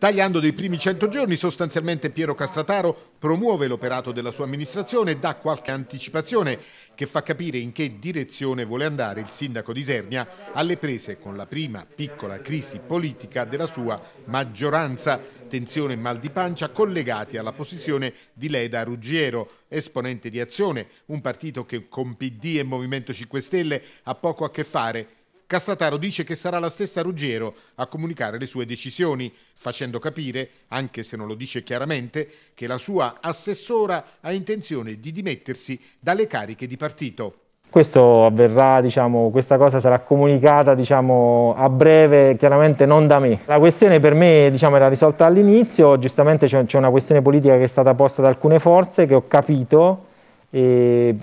Tagliando dei primi 100 giorni, sostanzialmente Piero Castrataro promuove l'operato della sua amministrazione e dà qualche anticipazione che fa capire in che direzione vuole andare il sindaco di Isernia alle prese con la prima piccola crisi politica della sua maggioranza. Tensione e mal di pancia collegati alla posizione di Leda Ruggiero, esponente di Azione, un partito che con PD e Movimento 5 Stelle ha poco a che fare Castataro dice che sarà la stessa Ruggero a comunicare le sue decisioni, facendo capire, anche se non lo dice chiaramente, che la sua assessora ha intenzione di dimettersi dalle cariche di partito. Questo avverrà, diciamo, questa cosa sarà comunicata diciamo, a breve, chiaramente non da me. La questione per me diciamo, era risolta all'inizio, giustamente c'è una questione politica che è stata posta da alcune forze che ho capito e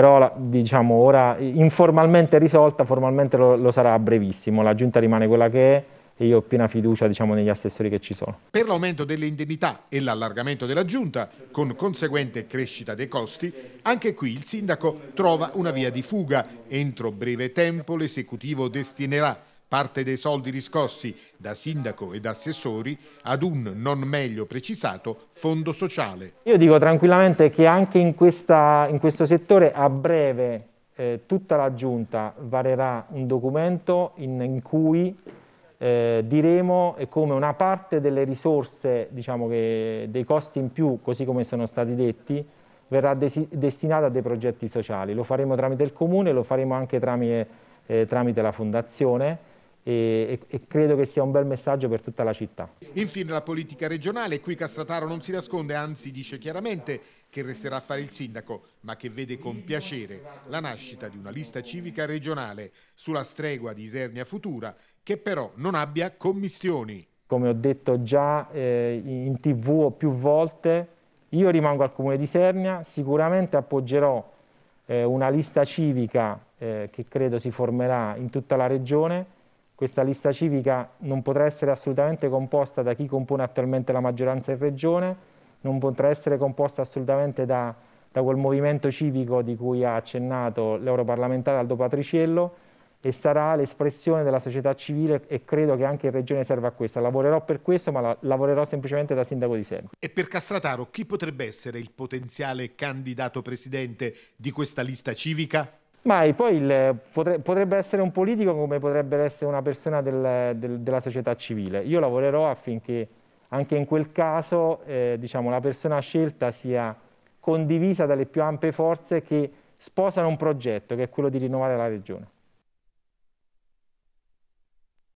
però diciamo ora informalmente risolta, formalmente lo, lo sarà a brevissimo, la giunta rimane quella che è e io ho piena fiducia diciamo, negli assessori che ci sono. Per l'aumento delle indennità e l'allargamento della giunta, con conseguente crescita dei costi, anche qui il sindaco trova una via di fuga. Entro breve tempo l'esecutivo destinerà parte dei soldi riscossi da sindaco ed assessori ad un non meglio precisato fondo sociale. Io dico tranquillamente che anche in, questa, in questo settore a breve eh, tutta la giunta varerà un documento in, in cui eh, diremo come una parte delle risorse, diciamo che dei costi in più, così come sono stati detti, verrà destinata a dei progetti sociali. Lo faremo tramite il comune, lo faremo anche tramite, eh, tramite la fondazione e, e, credo che sia un bel messaggio per tutta la città. Infine la politica regionale, qui Castrataro non si nasconde, anzi dice chiaramente che resterà a fare il sindaco, ma che vede con piacere la nascita di una lista civica regionale sulla stregua di Isernia Futura, che però non abbia commissioni. Come ho detto già eh, in tv o più volte, io rimango al comune di Isernia, sicuramente appoggerò eh, una lista civica eh, che credo si formerà in tutta la regione, questa lista civica non potrà essere assolutamente composta da chi compone attualmente la maggioranza in regione, non potrà essere composta assolutamente da, da quel movimento civico di cui ha accennato l'europarlamentare Aldo Patriciello e sarà l'espressione della società civile e credo che anche in Regione serva a questo. Lavorerò per questo, ma la, lavorerò semplicemente da sindaco di Serbia. E per Castrataro, chi potrebbe essere il potenziale candidato presidente di questa lista civica? Mai, poi il, potrebbe essere un politico come potrebbe essere una persona del, del, della società civile. Io lavorerò affinché anche in quel caso eh, diciamo, la persona scelta sia condivisa dalle più ampie forze che sposano un progetto che è quello di rinnovare la regione.